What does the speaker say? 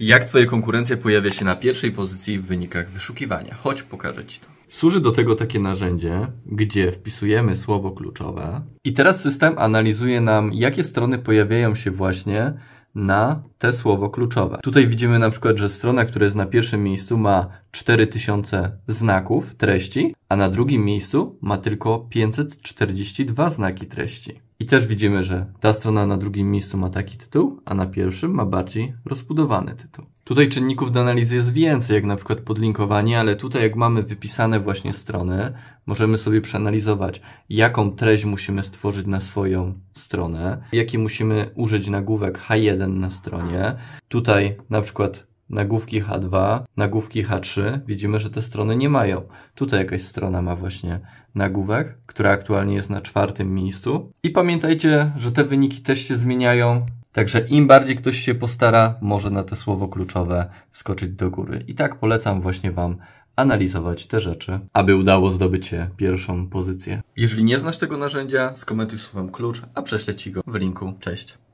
Jak twoje konkurencje pojawia się na pierwszej pozycji w wynikach wyszukiwania? Chodź, pokażę ci to. Służy do tego takie narzędzie, gdzie wpisujemy słowo kluczowe i teraz system analizuje nam, jakie strony pojawiają się właśnie na te słowo kluczowe. Tutaj widzimy na przykład, że strona, która jest na pierwszym miejscu ma 4000 znaków treści, a na drugim miejscu ma tylko 542 znaki treści. I też widzimy, że ta strona na drugim miejscu ma taki tytuł, a na pierwszym ma bardziej rozbudowany tytuł. Tutaj czynników do analizy jest więcej, jak na przykład podlinkowanie, ale tutaj jak mamy wypisane właśnie strony, możemy sobie przeanalizować, jaką treść musimy stworzyć na swoją stronę, jaki musimy użyć nagłówek H1 na stronie. Tutaj na przykład nagłówki H2, nagłówki H3, widzimy, że te strony nie mają. Tutaj jakaś strona ma właśnie nagłówek, która aktualnie jest na czwartym miejscu. I pamiętajcie, że te wyniki też się zmieniają, także im bardziej ktoś się postara, może na te słowo kluczowe wskoczyć do góry. I tak polecam właśnie Wam analizować te rzeczy, aby udało zdobyć się pierwszą pozycję. Jeżeli nie znasz tego narzędzia, skomentuj słowem klucz, a prześlę Ci go w linku. Cześć!